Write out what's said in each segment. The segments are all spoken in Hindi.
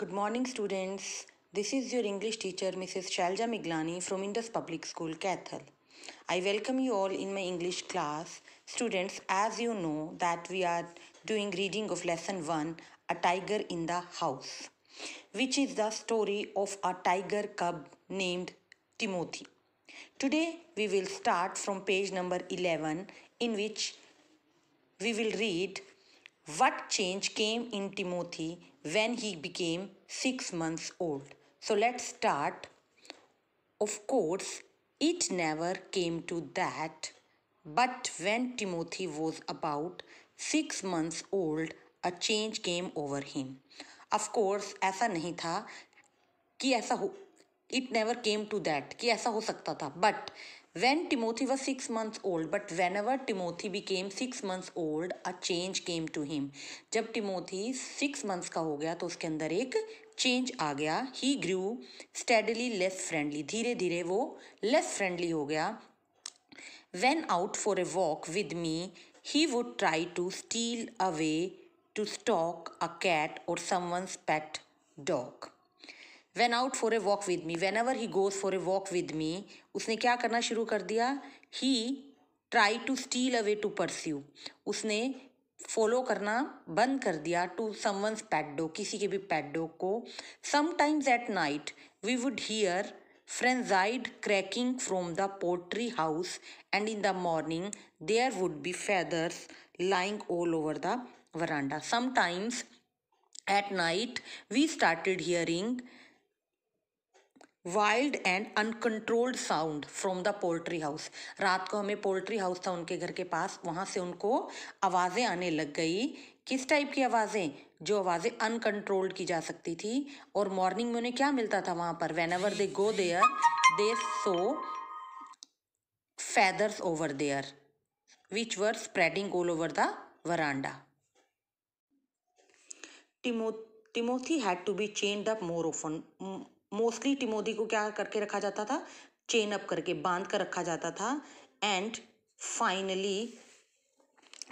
Good morning, students. This is your English teacher, Mrs. Shalja Miglani from Indus Public School, Kathal. I welcome you all in my English class. Students, as you know that we are doing reading of lesson 1, A Tiger in the House, which is the story of a tiger cub named Timothy. Today, we will start from page number 11 in which we will read What change came in Timothy when he became 6 months old? So let's start. Of course, it never came to that, but when Timothy was about 6 months old, a change came over him. Of course, aisa nahi tha ki aisa ho it never came to that ki aisa ho sakta tha but When Timothy was six months old, but whenever Timothy became six months old, a change came to him. जब Timothy six months का हो गया तो उसके अंदर एक change आ गया He grew steadily less friendly. धीरे धीरे वो less friendly हो गया when out for a walk with me he would try to steal away to stalk a cat और someone's pet dog when out for a walk with me whenever he goes for a walk with me उसने क्या करना शुरू कर दिया he try to steal away to pursue उसने फॉलो करना बंद कर दिया टू समवंस पैडो किसी के भी पैडो को sometimes at night we would hear frenzied cracking from the poultry house and in the morning there would be feathers lying all over the veranda sometimes at night we started hearing wild and uncontrolled sound from the poultry house रात को हमें पोल्ट्री हाउस था उनके घर के पास वहाँ से उनको आवाज़ें आने लग गई किस टाइप की आवाज़ें जो आवाज़ें अनकंट्रोल्ड की जा सकती थी और मॉर्निंग में उन्हें क्या मिलता था वहाँ पर whenever they go there they saw over there which were spreading all over the veranda Timo Timothy had to be change the more often mostly Timothy को क्या करके रखा जाता था चेन अप करके बांध कर रखा जाता था and finally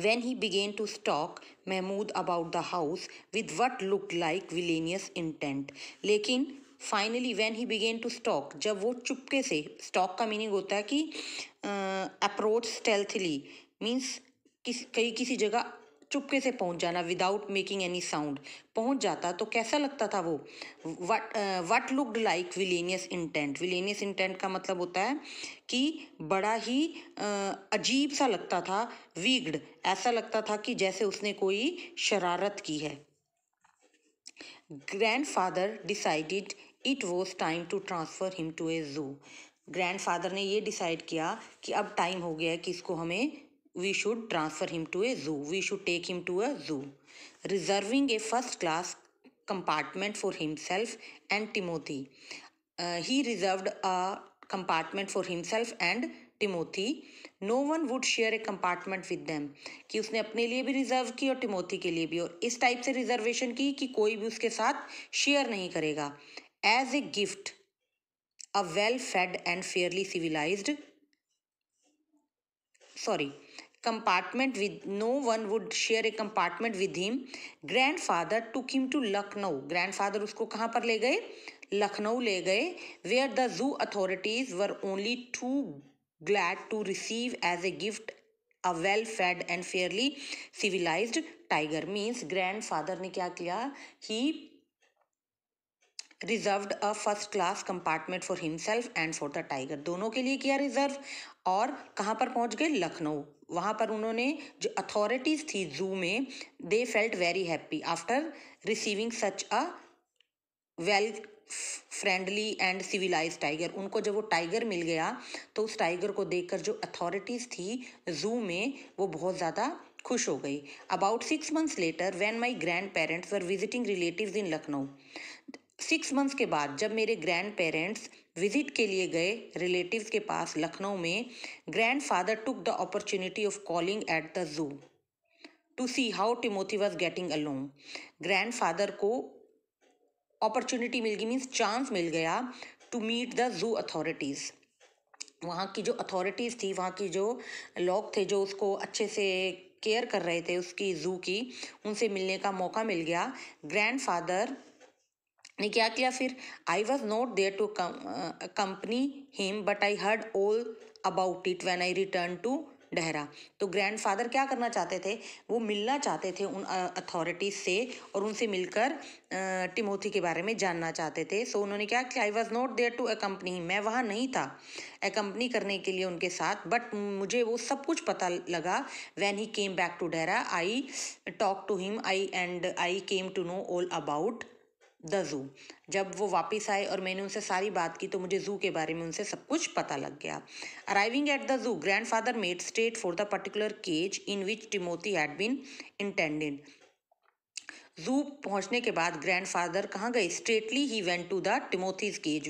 when he began to stalk Mahmoud about the house with what look like villainous intent लेकिन finally when he began to stalk जब वो चुपके से स्टॉक का मीनिंग होता है कि अप्रोच स्टेल्थली मीन्स किस कई किसी जगह चुपके से पहुंच जाना विदाउट मेकिंग एनी साउंड पहुंच जाता तो कैसा लगता था वो what what looked like villainous intent villainous intent का मतलब होता है कि बड़ा ही uh, अजीब सा लगता था वीग्ड ऐसा लगता था कि जैसे उसने कोई शरारत की है grand father decided it was time to transfer him to a zoo grand father ने ये डिसाइड किया कि अब टाइम हो गया है कि इसको हमें we should transfer him to a zoo. We should take him to a zoo. Reserving a first class compartment for himself and Timothy. Uh, he reserved a compartment for himself and Timothy no one would share a compartment with them कि उसने अपने लिए भी रिजर्व की और टिमोथी के लिए भी और इस टाइप से रिजर्वेशन की कि कोई भी उसके साथ शेयर नहीं करेगा as a gift a well fed and fairly civilised sorry compartment with no one would share a compartment with him grand father took him to Lucknow grand father उसको कहाँ पर ले गए लखनऊ ले गए where the zoo authorities were only too glad to receive as a gift a well fed and fairly civilise tiger means grand father ने क्या किया he reserve a first class compartment for himself and for the tiger दोनों के लिए किया रिजर्व और कहाँ पर पहुँच गए लखनऊ वहाँ पर उन्होंने जो अथॉरिटीज़ थी जू में they felt very happy after receiving such a well friendly and civilise tiger उनको जब वो टाइगर मिल गया तो उस टाइगर को देखकर जो अथॉरिटीज़ थी जू में वो बहुत ज़्यादा खुश हो गई about six months later when my grand parents were visiting relative in Lucknow six months के बाद जब मेरे ग्रैंड पेरेंट्स विजिट के लिए गए रिलेटिव्स के पास लखनऊ में grand father took the opportunity of calling at the zoo to see how Timothy was getting along grand father को अपॉर्चुनिटी मिल गई मीन्स चांस मिल गया to meet the zoo authorities वहाँ की जो अथॉरिटीज़ थी वहाँ की जो लोग थे जो उसको अच्छे से केयर कर रहे थे उसकी जू की उनसे मिलने का मौका मिल गया ग्रैंड फादर ने क्या किया फिर I was not there to company him but I heard all about it when I return to Dehra तो ग्रैंडफादर क्या करना चाहते थे वो मिलना चाहते थे उन अथॉरिटीज uh, से और उनसे मिलकर टिमोथी uh, के बारे में जानना चाहते थे सो so, उन्होंने क्या किया I was not there to accompany मैं वहाँ नहीं था अकम्पनी करने के लिए उनके साथ बट मुझे वो सब कुछ पता लगा when he came back to Dehra I talk to him I and I came to know all about the zoo जब वो वापस आए और मैंने उनसे सारी बात की तो मुझे ज़ू के बारे में उनसे सब कुछ पता लग गया arriving at the zoo grand father made straight for the particular cage in which Timothy had been intended zoo पहुंचने के बाद ग्रैंडफादर कहाँ गए स्ट्रेटली ही went to the Timothy's cage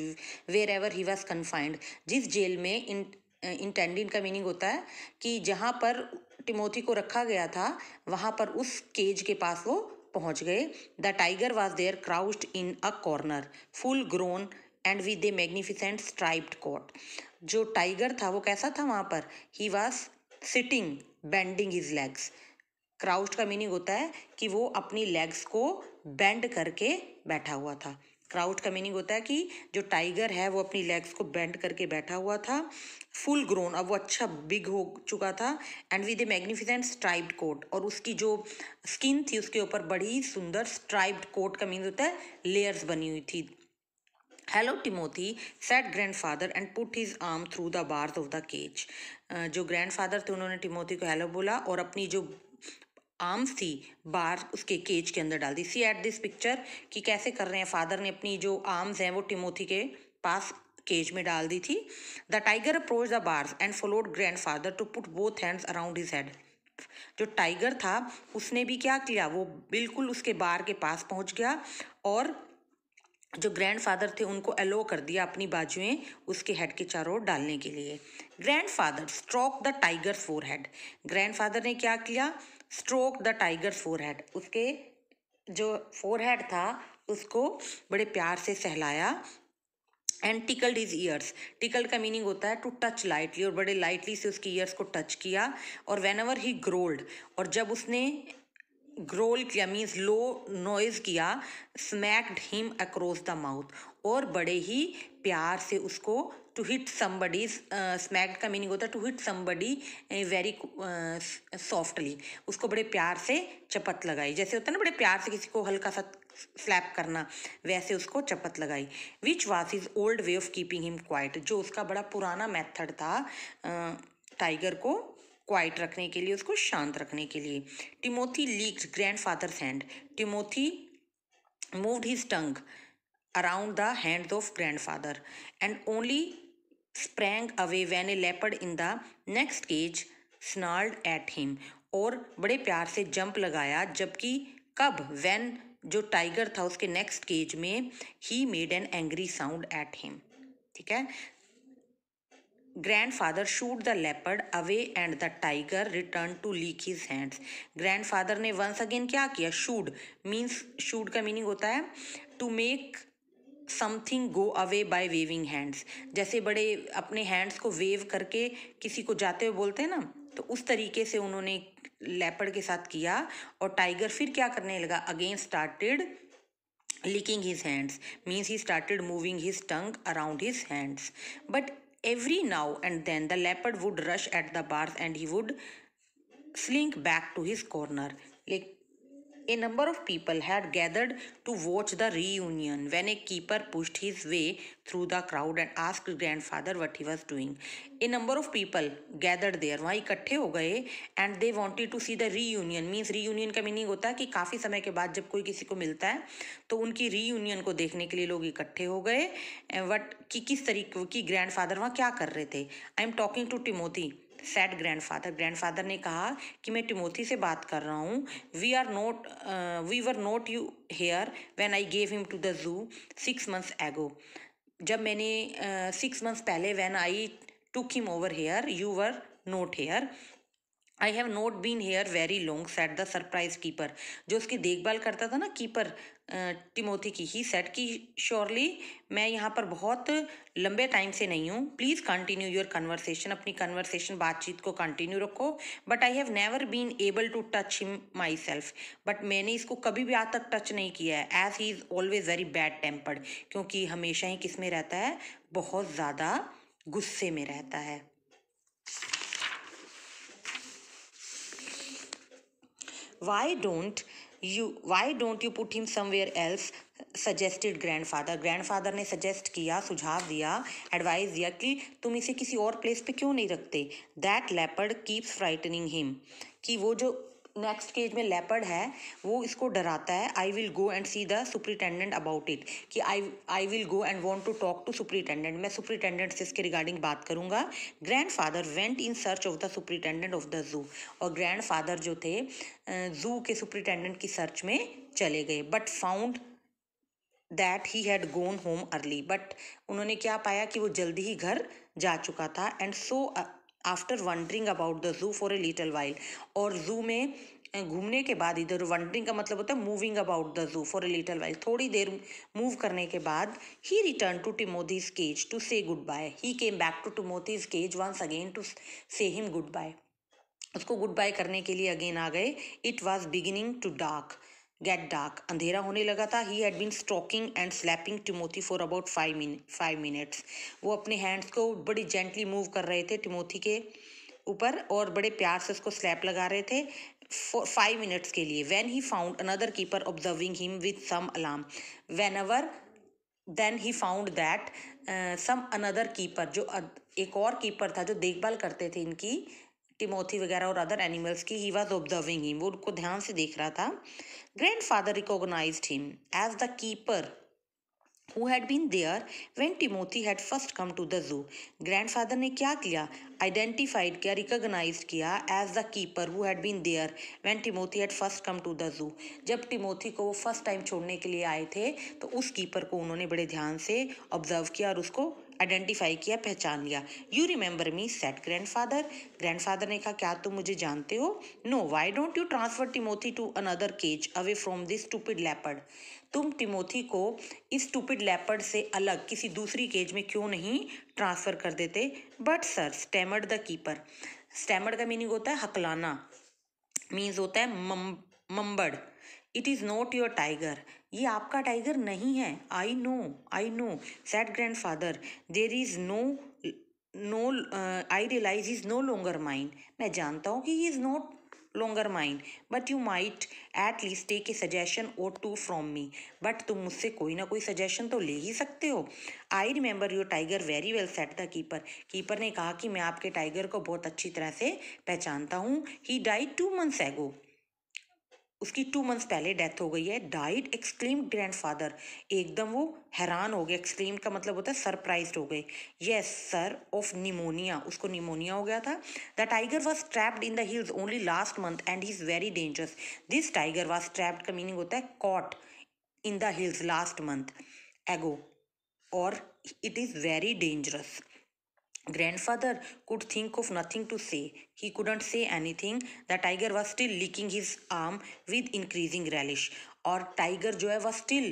where ever he was confined जिस जेल में इन इंटेंडिन का मीनिंग होता है कि जहाँ पर टिमोथी को रखा गया था वहाँ पर उस केज के पास वो पहुंच गए the tiger was there crouched in a corner full grown and with a magnificent striped coat जो टाइगर था वो कैसा था वहाँ पर ही was sitting bending his legs crouched का मीनिंग होता है कि वो अपनी लेग्स को बेंड करके बैठा हुआ था क्राउट का मीनिंग होता है कि जो टाइगर है वो अपनी लेग्स को बेंड करके बैठा हुआ था फुल ग्रोन अब वो अच्छा बिग हो चुका था and with a magnificent striped coat और उसकी जो स्किन थी उसके ऊपर बड़ी सुंदर स्ट्राइप्ड कोट का मीनिंग होता है लेयर्स बनी हुई थी hello Timothy said grand father and put his arm through the bars of the cage जो ग्रैंड फादर थे उन्होंने टिमोथी को हेलो बोला और अपनी जो आर्म्स थी बाहर उसके केज के अंदर डाल दी सी एट दिस पिक्चर कि कैसे कर रहे हैं फादर ने अपनी जो आर्म्स हैं वो टिमोथी के पास केज में डाल दी थी the tiger approach the bars and followed grand father to put both hands around his head जो टाइगर था उसने भी क्या किया वो बिल्कुल उसके बार के पास पहुंच गया और जो ग्रैंडफादर थे उनको अलो कर दिया अपनी बाजुएं उसके हेड के चारों ओर डालने के लिए grandfather stroke the tiger forehead father ने क्या किया stroke the tiger forehead उसके जो फोर हेड था उसको बड़े प्यार से सहलाया and tickled his ears tickled का मीनिंग होता है टू टच लाइटली और बड़े लाइटली से उसकी ईयर्स को टच किया और वेन एवर ही ग्रोल्ड और जब उसने ग्रोल किया मीन्स लो नॉइज किया smacked him across the mouth और बड़े ही प्यार से उसको टू हिट समबडी स्मैक्ड का मीनिंग होता है to hit somebody very softly उसको बड़े प्यार से चपत लगाई जैसे होता है ना बड़े प्यार से किसी को हल्का सा स्लैप करना वैसे उसको चपत लगाई which was his old way of keeping him quiet जो उसका बड़ा पुराना मैथड था टाइगर uh, को क्वाइट रखने के लिए उसको शांत रखने के लिए Timothy licked grand father's hand Timothy moved his tongue the the of grand father and only sprang away when a leopard in the next cage snarled at him और बड़े प्यार से जंप लगाया जबकि कब वैन जो टाइगर था उसके नेक्स्ट केज में he made an angry sound at him ठीक है grand father shooed the leopard away and the tiger return to lick his hands grand father ने वंस अगेन क्या किया शूड मीन्स शूड का मीनिंग होता है to make something go away by waving hands जैसे बड़े अपने हैंड्स को वेव करके किसी को जाते हुए बोलते हैं ना तो उस तरीके से उन्होंने लेपड़ के साथ किया और टाइगर फिर क्या करने लगा again started licking his hands means he started moving his tongue around his hands but every now and then the leopard would rush at the bars and he would slink back to his corner a number of people had gathered to watch the reunion when a keeper pushed his way through the crowd and ask grand father what he was doing a number of people gathered there वहाँ इकट्ठे हो गए and they wanted to see the reunion reunion का मीनिंग होता है कि काफ़ी समय के बाद जब कोई किसी को मिलता है तो उनकी री यूनियन को देखने के लिए लोग इकट्ठे हो गए वट कि किस तरीके की ग्रैंड फादर वहाँ क्या कर रहे थे I am talking to Timothy said grandfather grandfather ने कहा कि मैं टिमोथी से बात कर रहा हूँ we are not we were not you here when I gave him to the zoo six months ago जब मैंने सिक्स uh, मंथ्स पहले when I took him over here you were not here I have not been here very long said the surprise keeper जो उसकी देखभाल करता था ना कीपर टिमोथी की ही सेट की श्योरली मैं यहाँ पर बहुत लंबे टाइम से नहीं हूँ प्लीज़ कंटिन्यू योर कन्वर्सेशन अपनी कन्वर्सेशन बातचीत को कंटिन्यू रखो but I have never been able to touch him myself but मैंने इसको कभी भी आज तक टच नहीं किया है as he is always very bad tempered क्योंकि हमेशा ही किस में रहता है बहुत ज़्यादा गुस्से में रहता है why don't you why don't you put him somewhere else suggested grandfather grandfather ने सजेस्ट किया सुझाव दिया एडवाइस दिया कि तुम इसे किसी और प्लेस पे क्यों नहीं रखते that leopard keeps frightening him कि वो जो नेक्स्ट केज में लेपर्ड है वो इसको डराता है I will go and see the superintendent about it कि I I will go and want to talk to superintendent मैं सुप्रिटेंडेंट से इसके रिगार्डिंग बात करूंगा grand father went in search of the superintendent of the zoo और ग्रैंड फादर जो थे जू के सुप्रिटेंडेंट की सर्च में चले गए but found that he had gone home early but उन्होंने क्या पाया कि वो जल्दी ही घर जा चुका था and so so, after wandering about the zoo for a little while और जू में घूमने के बाद इधर वंडरिंग का मतलब होता है moving about the zoo for a little while थोड़ी देर मूव करने के बाद he return to Timothy's cage to say goodbye he came back to Timothy's cage once again to say him goodbye उसको गुड बाय करने के लिए अगेन आ गए it was beginning to dark get dark अंधेरा होने लगा था he had been stroking and slapping Timothy for about five मिन फाइव मिनट्स वो अपने हैंड्स को बड़ी जेंटली मूव कर रहे थे टिमोथी के ऊपर और बड़े प्यार से उसको स्लैप लगा रहे थे फाइव मिनट्स के लिए when he found another keeper observing him with some alarm when our then he found that some another keeper जो एक और कीपर था जो देखभाल करते थे इनकी टिमोथी वगैरह और अदर एनिमल्स की ही वॉज ऑब्जर्विंग हिम वो उनको ध्यान से देख रहा था grand father recognise him as the keeper who had been there when Timothy had first come to the zoo grand father ने क्या किया आइडेंटिफाइड किया रिकोगनाइज किया as the keeper who had been there when Timothy had first come to the zoo जब टिमोथी को वो फर्स्ट टाइम छोड़ने के लिए आए थे तो उस कीपर को उन्होंने बड़े ध्यान से ऑब्जर्व किया और उसको आइडेंटिफाई किया पहचान लिया you remember me said grand father grand father ने कहा क्या तुम मुझे जानते हो no why don't you transfer Timothy to another cage away from this stupid leopard तुम टिमोथी को इस टूपिड लेपर्ड से अलग किसी दूसरी केज में क्यों नहीं ट्रांसफ़र कर देते but sir stammered the keeper stammered का मीनिंग होता है हकलाना मीन्स होता है mumbled it is not your tiger ये आपका टाइगर नहीं है I know I know said grandfather there is no no I realise is no longer mind मैं जानता हूँ कि he is not longer mind but you might at least take a suggestion और टू फ्रॉम मी बट तुम मुझसे कोई ना कोई सजेशन तो ले ही सकते हो I remember your tiger very well said the keeper keeper ने कहा कि मैं आपके टाइगर को बहुत अच्छी तरह से पहचानता हूँ ही डाइड टू मंथ्स एगो उसकी टू मंथ्स पहले डेथ हो गई है डाइड एक्सट्रीम ग्रैंडफादर एकदम वो हैरान हो गए एक्सट्रीम का मतलब होता है सरप्राइज हो गए येस सर ऑफ निमोनिया उसको निमोनिया हो गया था the tiger was trapped in the hills only last month and he is very dangerous this tiger was trapped का मीनिंग होता है caught in the hills last month ago और it is very dangerous Grandfather could think of nothing to say. He couldn't say anything. The tiger was still licking his arm with increasing relish. or tiger jo hai was still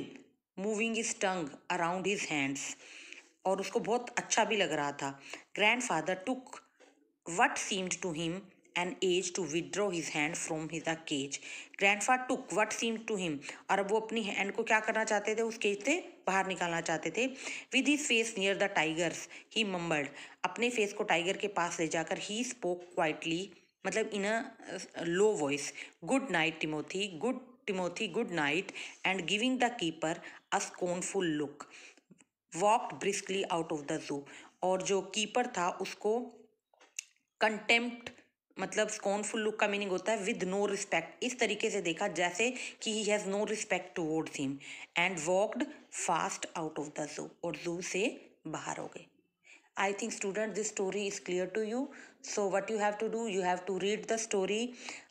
moving his tongue around his hands aur usko bahut acha bhi lag raha tha grandfather took what seemed to him an age to withdraw his hand from his the cage. Grandpa took what seemed to him. और अब वो अपनी हैंड को क्या करना चाहते थे उस केज से बाहर निकालना चाहते थे with his face near the tiger's he mumbled अपने फेस को टाइगर के पास ले जाकर ही स्पोक क्वाइटली मतलब in a low voice good night Timothy good Timothy good night and giving the keeper a scornful look walked briskly out of the zoo और जो कीपर था उसको कंटेम्प्ट मतलब स्कॉनफुल लुक का मीनिंग होता है विद नो रिस्पेक्ट इस तरीके से देखा जैसे कि he has no respect towards him and walked fast out of the zoo और जू से बाहर हो गए I think student this story is clear to you so what you have to do you have to read the story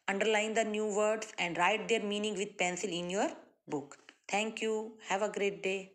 underline the new words and write their meaning with pencil in your book thank you have a great day